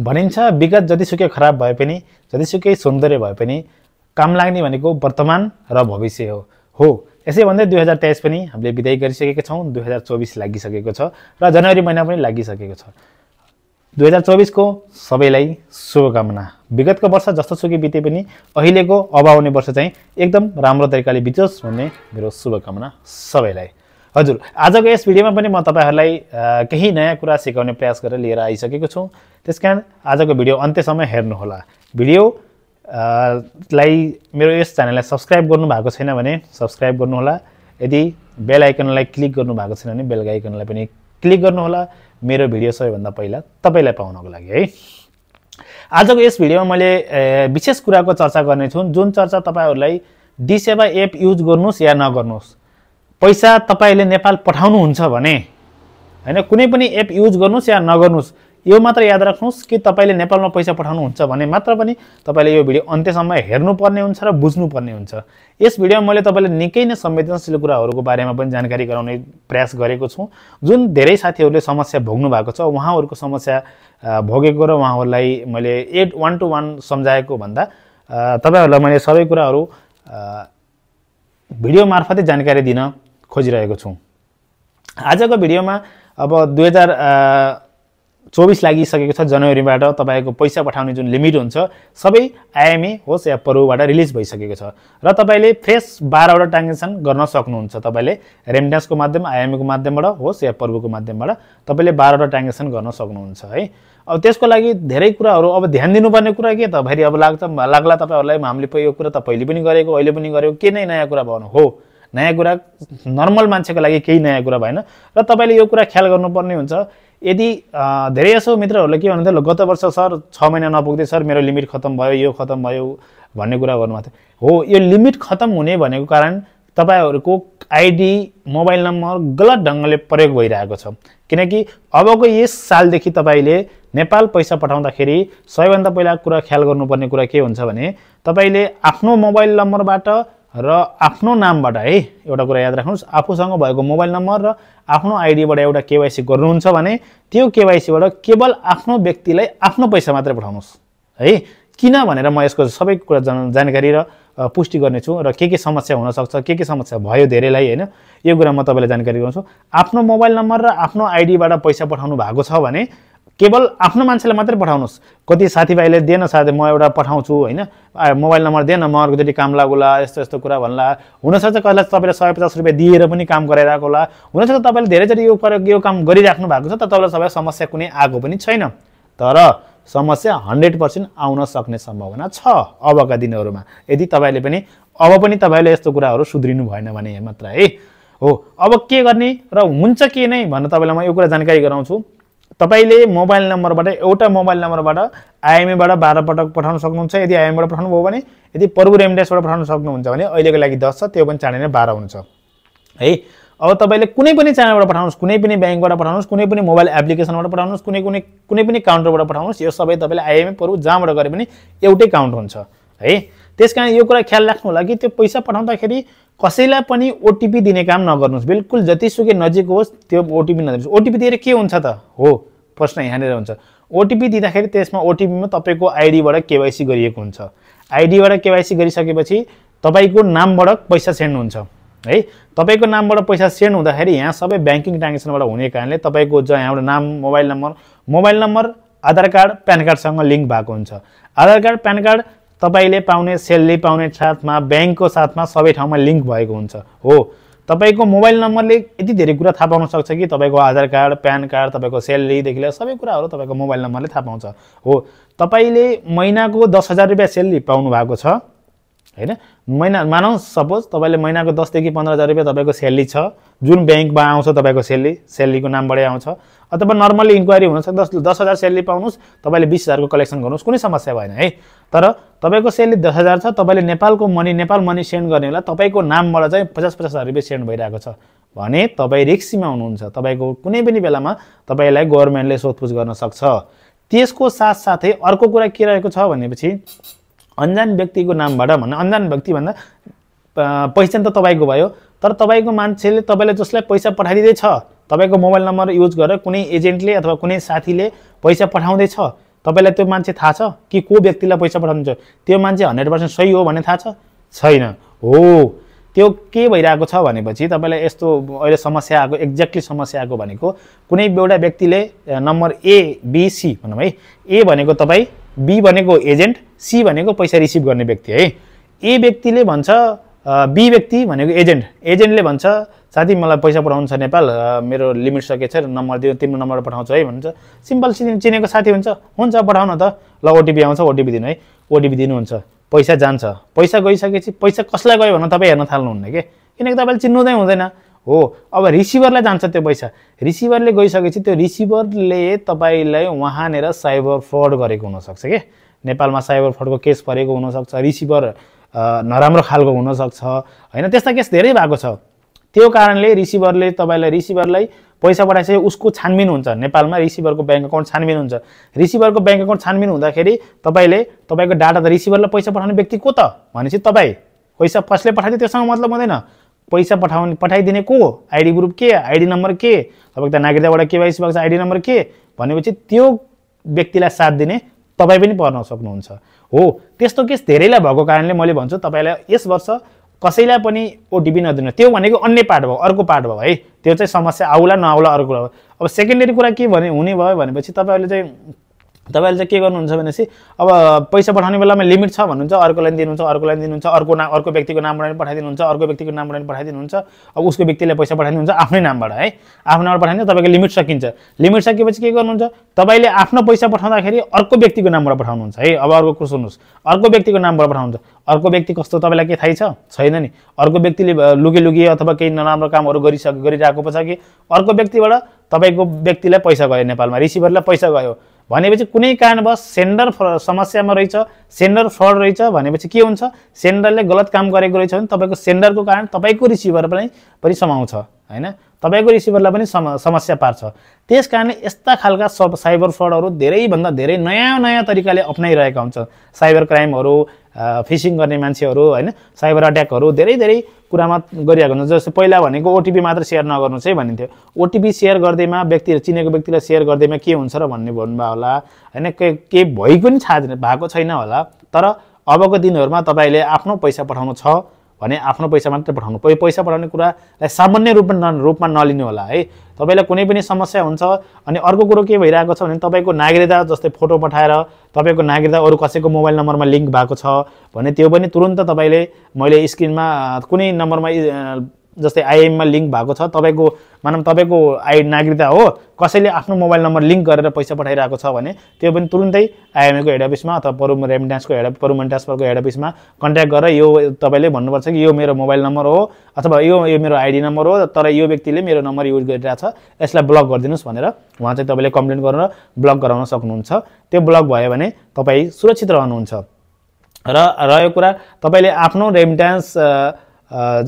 भनिन्छ विगत जतिसुकै खराब भए पनि जतिसुकै सौन्दर्य भए पनि काम लाग्ने भनेको वर्तमान र भविष्य हो हो यसै भन्दै दुई हजार तेइस पनि हामीले विदाय गरिसकेका छौँ दुई हजार चौबिस लागिसकेको छ र जनवरी महिना पनि लागिसकेको छ दुई हजार चौबिसको सबैलाई शुभकामना विगतको वर्ष जस्तो जस्तोसुकै बिते पनि अहिलेको अब आउने वर्ष चाहिँ एकदम राम्रो तरिकाले बितोस् भन्ने मेरो शुभकामना सबैलाई हजुर आजको यस भिडियोमा पनि म तपाईँहरूलाई केही नयाँ कुरा सिकाउने प्रयास गरेर लिएर आइसकेको छु त्यस कारण आजको भिडियो अन्त्यसम्म हेर्नुहोला भिडियो लाई मेरो यस च्यानललाई सब्सक्राइब गर्नुभएको छैन भने सब्सक्राइब गर्नुहोला यदि बेल आइकनलाई क्लिक गर्नुभएको छैन भने बेल आइकनलाई पनि क्लिक गर्नुहोला मेरो भिडियो सबैभन्दा पहिला तपाईँलाई पाउनको लागि है आजको यस भिडियोमा मैले विशेष कुराको चर्चा गर्नेछु जुन चर्चा तपाईँहरूलाई डिसेवा एप युज गर्नुहोस् या नगर्नुहोस् पैसा तपाईँले नेपाल पठाउनुहुन्छ भने होइन कुनै पनि एप युज गर्नुहोस् या नगर्नुहोस् यो मात्र याद राख्नुहोस् कि तपाईँले नेपालमा पैसा पठाउनुहुन्छ भने मात्र पनि तपाईँले यो भिडियो अन्त्यसम्म हेर्नुपर्ने हुन्छ र बुझ्नुपर्ने हुन्छ यस भिडियोमा मैले तपाईँले निकै नै संवेदनशील कुराहरूको बारेमा पनि जानकारी गराउने प्रयास गरेको छु जुन धेरै साथीहरूले समस्या भोग्नु भएको छ उहाँहरूको समस्या भोगेको र उहाँहरूलाई मैले एट वान टू वान सम्झाएको भन्दा तपाईँहरूलाई मैले सबै कुराहरू भिडियो मार्फतै जानकारी दिन खोजिरहेको छौँ आजको भिडियोमा अब दुई हजार चौबिस लागिसकेको छ जनवरीबाट तपाईँको पैसा पठाउने जुन लिमिट हुन्छ सबै आइएमए होस् या परुबाट रिलिज भइसकेको छ र तपाईँले फ्रेस बाह्रवटा ट्रान्जेक्सन गर्न सक्नुहुन्छ तपाईँले रेमिट्यान्सको माध्यम आइएमएको माध्यमबाट होस् या पर्वको माध्यमबाट तपाईँले बाह्रवटा ट्रान्जेक्सन गर्न सक्नुहुन्छ है अब त्यसको लागि धेरै कुराहरू अब ध्यान दिनुपर्ने कुरा के त फेरि अब लाग्छ लाग्ला तपाईँहरूलाई हामीले यो कुरा त पहिले पनि गरेको अहिले पनि गरेको के नै नयाँ कुरा भन्नु हो नयाँ कुरा नर्मल मान्छेको लागि केही नयाँ कुरा भएन र तपाईँले यो कुरा ख्याल गर्नुपर्ने हुन्छ यदि धेरै यसो मित्रहरूले के भन्नुहुन्थ्यो गत वर्ष सर छ महिना नपुग्दै सर मेरो लिमिट खत्तम भयो यो खत्तम भयो भन्ने कुरा गर्नुभएको थियो हो यो लिमिट खत्तम हुने भनेको कारण तपाईँहरूको आइडी मोबाइल नम्बर गलत ढङ्गले प्रयोग भइरहेको छ किनकि अबको यस सालदेखि तपाईँले नेपाल पैसा पठाउँदाखेरि सबैभन्दा पहिला कुरा ख्याल गर्नुपर्ने कुरा के हुन्छ भने तपाईँले आफ्नो मोबाइल नम्बरबाट र आफ्नो नामबाट है एउटा कुरा याद राख्नुहोस् आफूसँग भएको मोबाइल नम्बर र आफ्नो आइडीबाट एउटा केवाइसी गर्नुहुन्छ भने त्यो केवाइसीबाट केवल आफ्नो व्यक्तिलाई आफ्नो पैसा मात्रै पठाउनुहोस् है किन भनेर म यसको सबै कुरा जान जानकारी र पुष्टि गर्नेछु र के के समस्या हुनसक्छ के के समस्या भयो धेरैलाई होइन यो कुरा म तपाईँलाई जानकारी गराउँछु आफ्नो मोबाइल नम्बर र आफ्नो आइडीबाट पैसा पठाउनु भएको छ भने केवल आफ्नो मान्छेलाई मात्रै पठाउनुहोस् कति साथीभाइले दिएन साथी म एउटा पठाउँछु होइन मोबाइल नम्बर दिएन म अर्कोचोटि काम लागोला यस्तो यस्तो कुरा भन्ला हुनसक्छ कसैलाई तपाईँले सय पचास रुपियाँ दिएर पनि काम गराइरहेको होला हुनसक्छ तपाईँले धेरैचोटि यो प्रयोग यो काम गरिराख्नु भएको छ त तपाईँलाई सबै समस्या कुनै आएको पनि छैन तर समस्या हन्ड्रेड पर्सेन्ट आउन सक्ने सम्भावना छ अबका दिनहरूमा यदि तपाईँले पनि अब पनि तपाईँले यस्तो कुराहरू सुध्रिनु भएन भने मात्र है हो अब के गर्ने र हुन्छ के नै भनेर तपाईँलाई म यो कुरा जानकारी गराउँछु तपाईँले मोबाइल नम्बरबाट एउटा मोबाइल नम्बरबाट आइएमएबाट बाह्र पटक पठाउन सक्नुहुन्छ यदि आइएमबाट पठाउनुभयो भने यदि प्रभु रेमडेसबाट पठाउन सक्नुहुन्छ भने अहिलेको लागि दस छ त्यो पनि चाँडै नै बाह्र हुन्छ है अब तपाईँले कुनै पनि च्यानलबाट पठाउनुहोस् कुनै पनि ब्याङ्कबाट पठाउनुहोस् कुनै पनि मोबाइल एप्लिकेसनबाट पठाउनुहोस् कुनै कुनै कुनै पनि काउन्टरबाट पठाउनुहोस् यो सबै तपाईँले आइएमए प्रभु जहाँबाट गरे पनि एउटै काउन्ट हुन्छ है त्यस कारण यो कुरा ख्याल राख्नु होला कि त्यो पैसा पठाउँदाखेरि कसैलाई पनि ओटिपी दिने काम नगर्नुहोस् बिल्कुल जतिसुकै नजिक होस् त्यो ओटिपी नदिनुहोस् ओटिपी दिएर के हुन्छ त हो प्रश्न यहाँनिर हुन्छ ओटिपी दिँदाखेरि त्यसमा ओटिपीमा तपाईँको आइडीबाट केवाइसी गरिएको हुन्छ आइडीबाट केवाइसी गरिसकेपछि तपाईँको नामबाट पैसा सेन्ड हुन्छ है तपाईँको नामबाट पैसा सेन्ड हुँदाखेरि यहाँ सबै ब्याङ्किङ ट्रान्जेक्सनबाट हुने कारणले तपाईँको जो यहाँबाट नाम mobile number mobile number Aadhaar card pan कार्डसँग लिङ्क भएको हुन्छ आधार कार्ड प्यान कार्ड तपाईँले पाउने सेलले पाउने साथमा ब्याङ्कको साथमा सबै ठाउँमा लिङ्क भएको हुन्छ हो तपाईँको मोबाइल नम्बरले यति धेरै कुरा थाहा पाउन सक्छ कि तपाईँको आधार कार्ड प्यान कार्ड तपाईँको स्यालेरीदेखि लिएर सबै कुराहरू तपाईँको मोबाइल नम्बरले थाहा पाउँछ हो तपाईँले महिनाको दस हजार रुपियाँ सेलरी पाउनु भएको छ होइन महिना मानौँ सपोज तपाईँले महिनाको दसदेखि पन्ध्र हजार रुपियाँ तपाईँको स्यालेरी छ जुन ब्याङ्कमा आउँछ तपाईँको स्यालेरी स्यालेरीको नामबाटै आउँछ अथवा नर्मल्ली इन्क्वायरी हुनसक्छ दस दस हजार स्यालेरी पाउनुहोस् तपाईँले बिस हजारको कलेक्सन गर्नुहोस् कुनै समस्या भएन है तर तपाईँको स्यालेरी दस हजार छ तपाईँले नेपालको मनी नेपाल मनी सेन्ड गर्ने बेला तपाईँको नामबाट चाहिँ पचास पचास हजार रुपियाँ सेन्ड भइरहेको छ भने तपाईँ रिक्सीमा हुनुहुन्छ तपाईँको कुनै पनि बेलामा तपाईँलाई गभर्मेन्टले सोधपुछ गर्न सक्छ त्यसको साथसाथै अर्को कुरा के रहेको छ भनेपछि अन्जान व्यक्तिको नामबाट भन्दा अन्जान व्यक्ति भन्दा पहिचान त तपाईँको भयो तर तपाईँको मान्छेले तपाईँलाई जसलाई पैसा पठाइदिँदैछ तपाईँको मोबाइल नम्बर युज गरेर कुनै एजेन्टले अथवा कुनै साथीले पैसा पठाउँदैछ तपाईँलाई त्यो मान्छे थाहा छ कि को व्यक्तिलाई पैसा छ त्यो मान्छे हन्ड्रेड पर्सेन्ट सही हो भन्ने थाहा छ छैन हो त्यो के भइरहेको छ भनेपछि तपाईँलाई यस्तो अहिले समस्या आएको एक्ज्याक्टली समस्या आएको भनेको कुनै एउटा व्यक्तिले नम्बर ए बिसी भनौँ है ए भनेको तपाईँ बी भनेको एजेन्ट सी भनेको पैसा रिसिभ गर्ने व्यक्ति है ए व्यक्तिले भन्छ बी व्यक्ति भनेको एजेन्ट एजेन्टले भन्छ साथी मलाई पैसा पठाउनु छ नेपाल मेरो लिमिट सकेछ नम्बर दियो तिम्रो नम्बर पठाउँछ है भन्छ सिम्पल चिनेको साथी हुन्छ हुन्छ पठाउन त ल ओटिपी आउँछ ओटिपी दिनु है ओटिपी दिनुहुन्छ पैसा जान्छ पैसा गइसकेपछि पैसा कसलाई गयो भने तपाईँ हेर्न थाल्नुहुन्न कि किनकि तपाईँले चिन्नु नै हुँदैन हो अब रिसिभरलाई जान्छ त्यो पैसा रिसिभरले गइसकेपछि त्यो रिसिभरले तपाईँलाई उहाँनिर साइबर फ्रड गरेको हुनसक्छ के नेपालमा साइबर फ्रडको केस परेको हुनसक्छ रिसिभर नराम्रो खालको हुनसक्छ होइन त्यस्ता केस धेरै भएको छ त्यो कारणले रिसिभरले तपाईँलाई रिसिभरलाई पैसा पठाएपछि उसको छानबिन हुन्छ नेपालमा रिसिभरको ब्याङ्क एकाउन्ट छानबिन हुन्छ रिसिभरको ब्याङ्क एकाउन्ट छानबिन हुँदाखेरि तपाईँले तपाईँको डाटा त रिसिभरलाई पैसा पठाउने व्यक्ति को त भनेपछि तपाईँ पैसा कसले पठाइदियो त्योसँग मतलब हुँदैन पैसा पठाउने पठाइदिने को आइडी ग्रुप के आइडी नम्बर के तपाईँको त नागरिकताबाट के भएको छ आइडी नम्बर के भनेपछि त्यो व्यक्तिलाई साथ दिने तपाईँ पनि पर्न सक्नुहुन्छ हो त्यस्तो केस धेरैलाई भएको कारणले मैले भन्छु तपाईँलाई यस वर्ष कसैलाई पनि ओटिपी नदिनु त्यो भनेको अन्य पार्ट भयो अर्को पार्ट भयो है त्यो चाहिँ समस्या आउला नआउला अर्को अब सेकेन्डरी कुरा के भने हुने भयो भनेपछि तपाईँहरूले चाहिँ तपाईँले चाहिँ के गर्नुहुन्छ भनेपछि अब पैसा पठाउने बेलामा लिमिट छ भन्नुहुन्छ अर्कोलाई दिनुहुन्छ अर्कोलाई दिनुहुन्छ अर्को नाम अर्को व्यक्तिको नामबाट पनि पठाइदिनुहुन्छ अर्को व्यक्तिको नामबाट पनि पठाइदिनुहुन्छ अब उसको व्यक्तिले पैसा पठाइदिनुहुन्छ आफ्नै नामबाट है आफ्नो नामबाट पठाइदिन्छ तपाईँको लिमिट सकिन्छ लिमिट सकेपछि के गर्नुहुन्छ तपाईँले आफ्नो पैसा पठाउँदाखेरि अर्को व्यक्तिको नामबाट पठाउनुहुन्छ है अब अर्को कुरो सुन्नुहोस् अर्को व्यक्तिको नामबाट पठाउनुहुन्छ अर्को व्यक्ति कस्तो तपाईँलाई के थाहै छ छैन नि अर्को व्यक्तिले लुगे लुगे अथवा केही नराम्रो कामहरू गरिसक गरिरहेको छ कि अर्को व्यक्तिबाट तपाईँको व्यक्तिलाई पैसा गयो नेपालमा रिसिभरलाई पैसा गयो भनेपछि कुनै कारणवश सेन्डर फ्र समस्यामा रहेछ सेन्डर फ्रड रहेछ भनेपछि के हुन्छ सेन्डरले गलत काम गरेको रहेछ भने तपाईँको सेन्डरको कारण तपाईँको रिसिभर पनि पनि समाउँछ होइन तपाईँको रिसिभरलाई पनि सम समस्या पार्छ त्यस कारणले यस्ता खालका सब साइबर फ्रडहरू धेरैभन्दा धेरै नयाँ नयाँ तरिकाले अप्नाइरहेका हुन्छ साइबर क्राइमहरू फिसिङ गर्ने मान्छेहरू होइन साइबर अट्याकहरू धेरै धेरै कुरामा गरिरहेको हुन्छ जस्तो पहिला भनेको ओटिपी मात्र सेयर नगर्नु चाहिँ भनिन्थ्यो ओटिपी सेयर गर्दैमा व्यक्ति चिनेको व्यक्तिलाई सेयर गर्दैमा के हुन्छ र भन्ने भन्नुभयो होला होइन के के भइ पनि छा भएको छैन होला तर अबको दिनहरूमा तपाईँले आफ्नो पैसा पठाउनु छ भने आफ्नो पैसा मात्रै पठाउनु पैसा पठाउने कुरालाई सामान्य रूपमा न रूपमा नलिनु होला है तपाईँलाई कुनै पनि समस्या हुन्छ अनि अर्को कुरो के भइरहेको छ भने तपाईँको नागरिकता जस्तै फोटो पठाएर तपाईँको नागरिकता अरू कसैको मोबाइल नम्बरमा लिङ्क भएको छ भने त्यो पनि तुरन्त तपाईँले मैले स्क्रिनमा कुनै नम्बरमा जस्तै आइएममा लिङ्क भएको छ तपाईँको मानव तपाईँको आई नागरिकता हो कसैले आफ्नो मोबाइल नम्बर लिङ्क गरेर पैसा पठाइरहेको छ भने त्यो पनि तुरुन्तै आइएमएको हेड अफिसमा अथवा परु रेमिटेन्सको हेड परु ट्रान्सफरको हेड अफिसमा कन्ट्याक्ट गरेर यो तपाईँले भन्नुपर्छ कि यो मेरो मोबाइल नम्बर हो अथवा यो यो मेरो आइडी नम्बर हो तर यो व्यक्तिले मेरो नम्बर युज गरिरहेको छ यसलाई ब्लक गरिदिनुहोस् भनेर उहाँ चाहिँ तपाईँले कम्प्लेन गरेर ब्लक गराउन सक्नुहुन्छ त्यो ब्लक भयो भने तपाईँ सुरक्षित रहनुहुन्छ र रह्यो कुरा तपाईँले आफ्नो रेमिटेन्स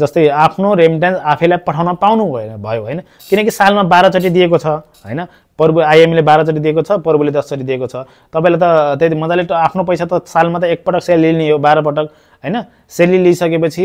जस्तै आफ्नो रेमिटेन्स आफैलाई पठाउन पाउनु भएन भयो होइन किनकि सालमा बाह्रचोटि दिएको छ होइन प्रभु आइएमले बाह्रचोटि दिएको छ प्रभुले दसचोटि दिएको छ तपाईँलाई त त्यति मजाले आफ्नो पैसा त सालमा त एकपटक स्यालेरी लिने हो बाह्रपटक होइन स्यालेरी लिइसकेपछि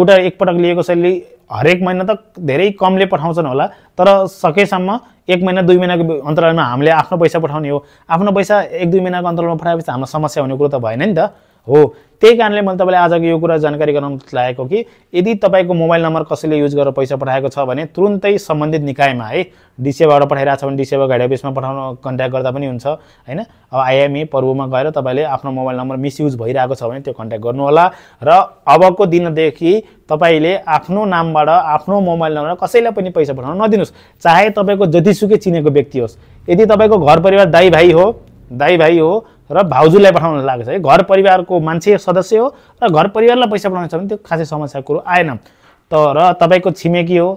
एउटा एकपटक लिएको स्यालेरी हरेक महिना त धेरै कमले पठाउँछन् होला तर सकेसम्म एक महिना दुई महिनाको अन्तरालमा हामीले आफ्नो पैसा पठाउने हो आफ्नो पैसा एक दुई महिनाको अन्तरालमा पठाएपछि हाम्रो समस्या हुने कुरो त भएन नि त हो त्यही कारणले मैले तपाईँलाई आजको यो कुरा जानकारी गराउन लागेको कि यदि तपाईँको मोबाइल नम्बर कसैले युज गरेर पैसा पठाएको छ भने तुरुन्तै सम्बन्धित निकायमा है डिसेवाबाट पठाइरहेको छ भने डिसेवा गाडी अफिसमा पठाउन कन्ट्याक्ट गर्दा पनि हुन्छ होइन अब आइएमए पर्वमा गएर तपाईँले आफ्नो मोबाइल नम्बर मिसयुज भइरहेको छ भने त्यो कन्ट्याक्ट गर्नुहोला र अबको दिनदेखि तपाईँले आफ्नो नामबाट आफ्नो मोबाइल नम्बर कसैलाई पनि पैसा पठाउन नदिनुहोस् चाहे तपाईँको जतिसुकै चिनेको व्यक्ति होस् यदि तपाईँको घर परिवार दाई भाइ हो दाई भाइ हो र भाउजूलाई पठाउन लागेको छ है घर परिवारको मान्छे सदस्य हो र घर परिवारलाई पैसा पठाउनु छ भने त्यो खासै समस्या कुरो आएन तर तपाईँको छिमेकी हो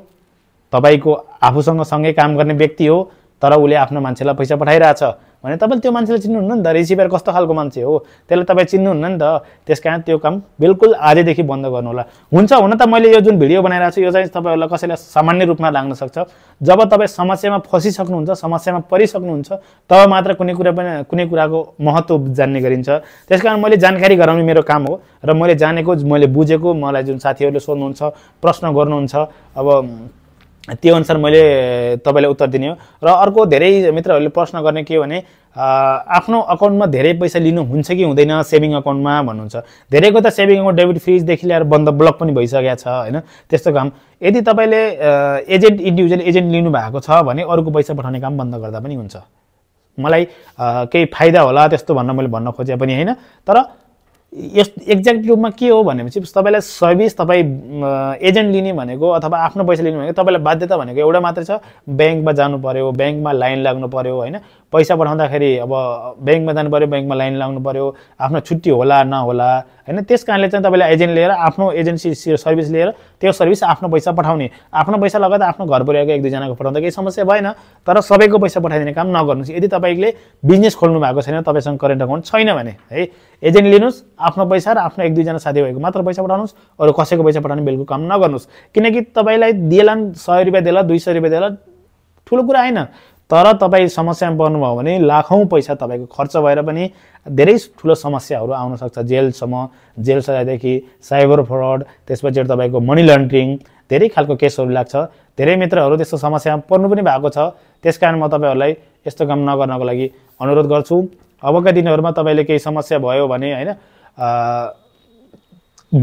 तपाईँको आफूसँग सँगै काम गर्ने व्यक्ति हो तर उसले आफ्नो मान्छेलाई पैसा पठाइरहेछ भने तपाईँले त्यो मान्छेलाई चिन्नुहुन्न नि त रिसिभर कस्तो खालको मान्छे हो त्यसलाई तपाईँ चिन्नुहुन्न नि त त्यस कारण त्यो काम बिल्कुल आजदेखि बन्द गर्नु होला हुन्छ हुन त मैले यो जुन भिडियो बनाइरहेको छु यो चाहिँ तपाईँहरूलाई कसैलाई सामान्य रूपमा लाग्न सक्छ जब तपाईँ समस्यामा फँसिसक्नुहुन्छ समस्यामा परिसक्नुहुन्छ तब मात्र कुनै कुरा पनि कुनै कुराको महत्त्व जान्ने गरिन्छ त्यस कारण मैले जानकारी गराउने मेरो काम हो र मैले जानेको मैले बुझेको मलाई जुन साथीहरूले सोध्नुहुन्छ प्रश्न गर्नुहुन्छ अब त्यो अनुसार मैले तपाईँलाई उत्तर दिने हो र अर्को धेरै मित्रहरूले प्रश्न गर्ने के हो भने आफ्नो अकाउन्टमा धेरै पैसा लिनु हुन्छ कि हुँदैन सेभिङ अकाउन्टमा भन्नुहुन्छ धेरैको त सेभिङ अकाउन्ट डेबिट फ्रिजदेखि ल्याएर बन्द ब्लक पनि भइसकेको छ होइन त्यस्तो काम यदि तपाईँले एजेन्ट इन्डिभिजुअल एजेन्ट लिनु भएको छ भने अरूको पैसा पठाउने काम बन्द गर्दा पनि हुन्छ मलाई केही फाइदा होला त्यस्तो भन्न मैले भन्न खोजे पनि होइन तर यस एक्ज्याक्ट रूपमा के हो भनेपछि तपाईँलाई सर्भिस तपाईँ एजेन्ट लिने भनेको अथवा आफ्नो पैसा लिने भनेको तपाईँलाई बाध्यता भनेको एउटा मात्रै छ ब्याङ्कमा जानु पऱ्यो ब्याङ्कमा लाइन लाग्नु पऱ्यो होइन पैसा पठाउँदाखेरि अब ब्याङ्कमा जानु पऱ्यो ब्याङ्कमा लाइन लाउनु पऱ्यो आफ्नो छुट्टी होला नहोला होइन त्यस कारणले चाहिँ तपाईँले एजेन्ट लिएर आफ्नो एजेन्सी सर्भिस लिएर त्यो सर्भिस आफ्नो पैसा पठाउने आफ्नो पैसा लगाएर आफ्नो घर पुऱ्याएको एक दुईजनाको पठाउँदा केही समस्या भएन तर सबैको पैसा पठाइदिने काम नगर्नुहोस् यदि तपाईँले बिजनेस खोल्नु भएको छैन तपाईँसँग करेन्ट अकाउन्ट छैन भने है एजेन्ट लिनुहोस् आफ्नो पैसा र आफ्नो एक दुईजना साथीभाइको मात्र पैसा पठाउनुहोस् अरू कसैको पैसा पठाउने बेलुको काम नगर्नुहोस् किनकि तपाईँलाई दिएला सय रुपियाँ दिएला दुई सय रुपियाँ दिएला ठुलो कुरा होइन तर तपाईँ समस्यामा पर्नुभयो भने लाखौँ पैसा तपाईँको खर्च भएर पनि धेरै ठुलो समस्याहरू आउनसक्छ जेलसम्म जेल सजायदेखि साइबर फ्रड त्यसपछि तपाईँको मनी लन्ड्रिङ धेरै खालको केसहरू लाग्छ धेरै मित्रहरू त्यस्तो समस्यामा पर्नु पनि भएको छ त्यस कारण म तपाईँहरूलाई यस्तो काम नगर्नको लागि अनुरोध गर्छु अबका दिनहरूमा तपाईँले केही समस्या भयो भने होइन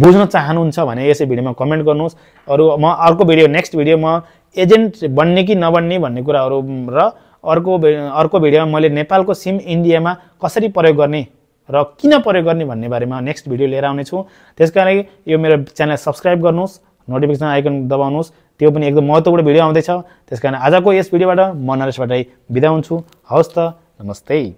बुझ्न चाहनुहुन्छ भने यसै भिडियोमा कमेन्ट गर्नुहोस् अरू म अर्को भिडियो नेक्स्ट भिडियो म एजेन्ट बन्ने कि नबन्ने भन्ने कुराहरू र अर्को अर्को भिडियोमा मैले नेपालको सिम इन्डियामा कसरी प्रयोग गर्ने र किन प्रयोग गर्ने भन्ने बारेमा नेक्स्ट भिडियो लिएर आउनेछु त्यस कारण यो मेरो च्यानल सब्सक्राइब गर्नुहोस् नोटिफिकेसन आइकन दबाउनुहोस् त्यो पनि एकदम महत्त्वपूर्ण भिडियो आउँदैछ त्यस कारण आजको यस भिडियोबाट म नरेशबाटै बिदा हुन्छु हवस् त नमस्ते